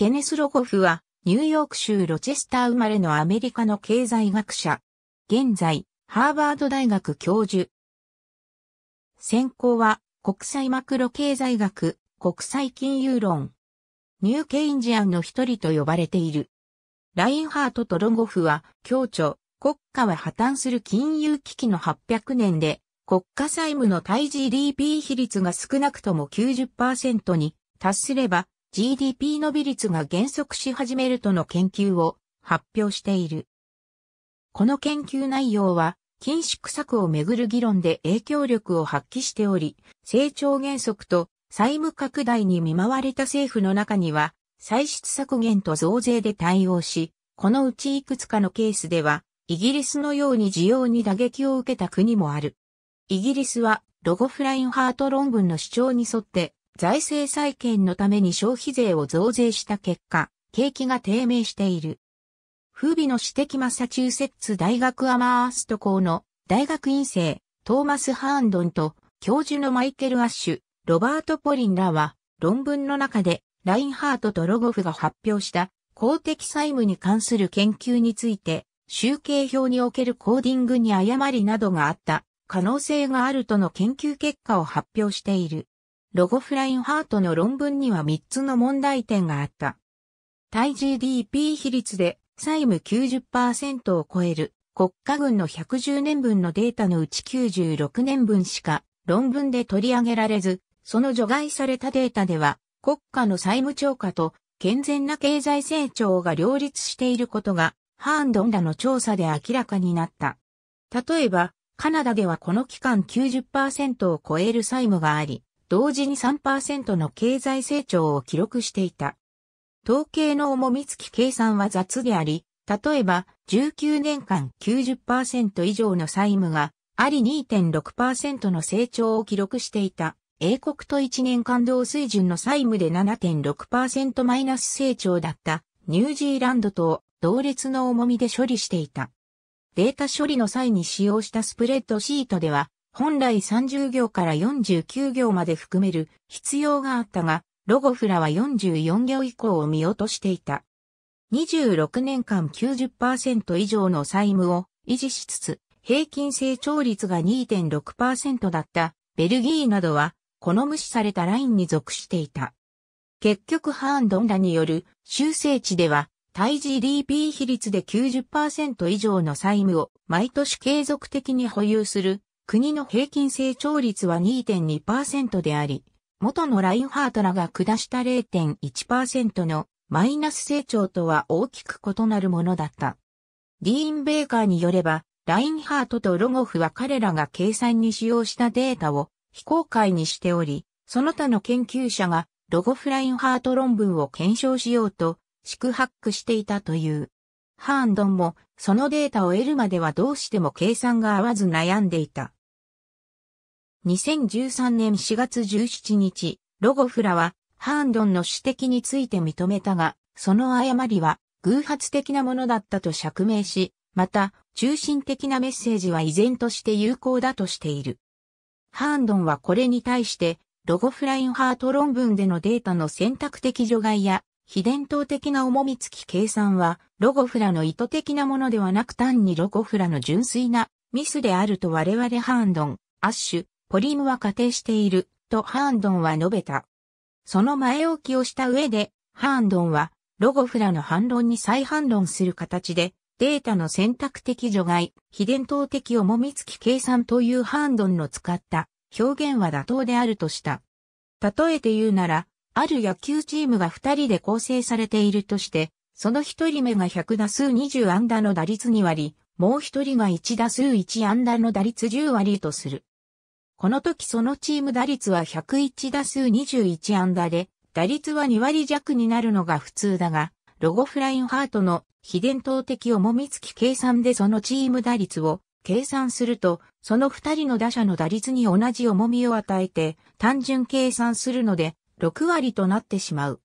ケネス・ロゴフは、ニューヨーク州ロチェスター生まれのアメリカの経済学者。現在、ハーバード大学教授。専攻は、国際マクロ経済学、国際金融論。ニューケインジアンの一人と呼ばれている。ラインハートとロゴフは、共著、国家は破綻する金融危機の800年で、国家債務の対 GDP 比率が少なくとも90%に達すれば、GDP 伸び率が減速し始めるとの研究を発表している。この研究内容は、緊縮策をめぐる議論で影響力を発揮しており、成長減速と債務拡大に見舞われた政府の中には、歳出削減と増税で対応し、このうちいくつかのケースでは、イギリスのように需要に打撃を受けた国もある。イギリスはロゴフラインハート論文の主張に沿って、財政再建のために消費税を増税した結果、景気が低迷している。風靡の私的マサチューセッツ大学アマースト校の大学院生トーマス・ハーンドンと教授のマイケル・アッシュ、ロバート・ポリンらは論文の中でラインハートとロゴフが発表した公的債務に関する研究について集計表におけるコーディングに誤りなどがあった可能性があるとの研究結果を発表している。ロゴフラインハートの論文には3つの問題点があった。対 GDP 比率で債務90%を超える国家軍の110年分のデータのうち96年分しか論文で取り上げられず、その除外されたデータでは国家の債務超過と健全な経済成長が両立していることがハーンドンらの調査で明らかになった。例えば、カナダではこの期間90%を超える債務があり、同時に3%の経済成長を記録していた。統計の重み付き計算は雑であり、例えば19年間90%以上の債務があり2.6%の成長を記録していた。英国と1年間同水準の債務で7.6%マイナス成長だったニュージーランドと同列の重みで処理していた。データ処理の際に使用したスプレッドシートでは本来30行から49行まで含める必要があったが、ロゴフラは44行以降を見落としていた。26年間90%以上の債務を維持しつつ、平均成長率が2.6%だったベルギーなどは、この無視されたラインに属していた。結局ハーンドンらによる修正値では、対 GDP 比率で90%以上の債務を毎年継続的に保有する国の平均成長率は2.2%であり、元のラインハートらが下した0.1%のマイナス成長とは大きく異なるものだった。ディーン・ベーカーによれば、ラインハートとロゴフは彼らが計算に使用したデータを非公開にしており、その他の研究者がロゴフラインハート論文を検証しようと、宿泊していたという。ハーンドンもそのデータを得るまではどうしても計算が合わず悩んでいた。2013年4月17日、ロゴフラは、ハーンドンの指摘について認めたが、その誤りは、偶発的なものだったと釈明し、また、中心的なメッセージは依然として有効だとしている。ハーンドンはこれに対して、ロゴフラインハート論文でのデータの選択的除外や、非伝統的な重み付き計算は、ロゴフラの意図的なものではなく単にロゴフラの純粋なミスであると我々ハーンドン、アッシュ、ポリムは仮定している、とハーンドンは述べた。その前置きをした上で、ハーンドンは、ロゴフラの反論に再反論する形で、データの選択的除外、非伝統的重みつき計算というハーンドンの使った表現は妥当であるとした。例えて言うなら、ある野球チームが二人で構成されているとして、その一人目が100打数20安打の打率2割、もう一人が1打数1安打の打率10割とする。この時そのチーム打率は101打数21安打で、打率は2割弱になるのが普通だが、ロゴフラインハートの非伝統的重み付き計算でそのチーム打率を計算すると、その2人の打者の打率に同じ重みを与えて、単純計算するので、6割となってしまう。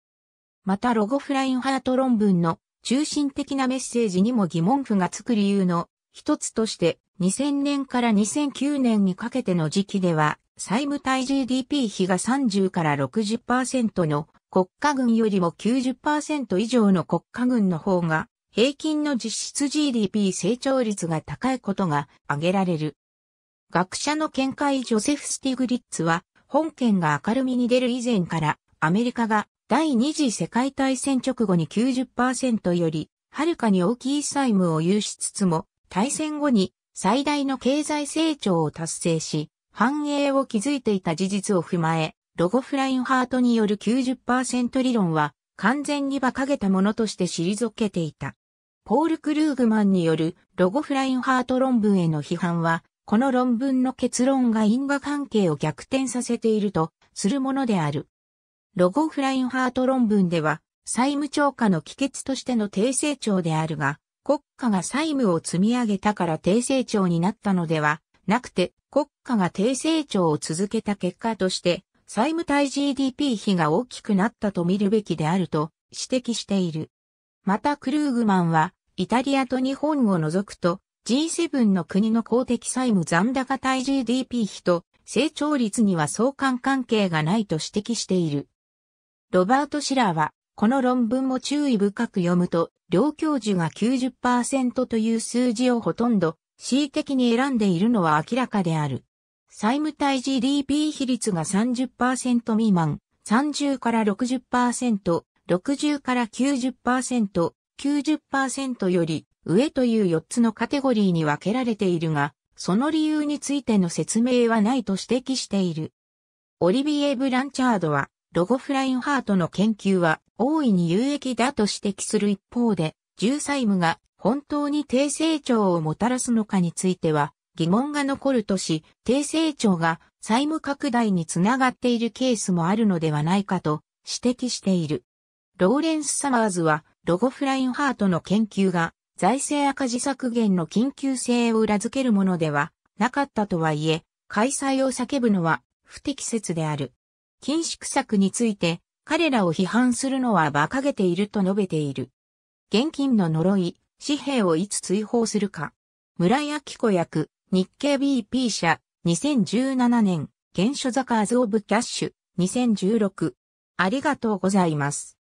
またロゴフラインハート論文の中心的なメッセージにも疑問符がつく理由の一つとして2000年から2009年にかけての時期では債務対 GDP 比が30から60%の国家軍よりも90%以上の国家軍の方が平均の実質 GDP 成長率が高いことが挙げられる。学者の見解ジョセフ・スティグリッツは本件が明るみに出る以前からアメリカが第二次世界大戦直後に90%よりはるかに大きい債務を有しつつも大戦後に最大の経済成長を達成し、繁栄を築いていた事実を踏まえ、ロゴフラインハートによる90%理論は完全に馬鹿げたものとして退けていた。ポール・クルーグマンによるロゴフラインハート論文への批判は、この論文の結論が因果関係を逆転させているとするものである。ロゴフラインハート論文では、債務超過の帰結としての低成長であるが、国家が債務を積み上げたから低成長になったのではなくて、国家が低成長を続けた結果として、債務対 GDP 比が大きくなったと見るべきであると指摘している。またクルーグマンは、イタリアと日本を除くと、G7 の国の公的債務残高対 GDP 比と成長率には相関関係がないと指摘している。ロバート・シラーは、この論文も注意深く読むと、両教授が90%という数字をほとんど、恣意的に選んでいるのは明らかである。債務対 GDP 比率が30%未満、30から60%、60から90%、90%より上という4つのカテゴリーに分けられているが、その理由についての説明はないと指摘している。オリビエ・ブランチャードは、ロゴフラインハートの研究は、大いに有益だと指摘する一方で、重債務が本当に低成長をもたらすのかについては疑問が残るとし、低成長が債務拡大につながっているケースもあるのではないかと指摘している。ローレンス・サマーズは、ロゴフラインハートの研究が、財政赤字削減の緊急性を裏付けるものではなかったとはいえ、開催を叫ぶのは不適切である。緊縮策について、彼らを批判するのは馬鹿げていると述べている。現金の呪い、紙幣をいつ追放するか。村井明子役、日経 BP 社、2017年、原書ザカーズオブキャッシュ、2016。ありがとうございます。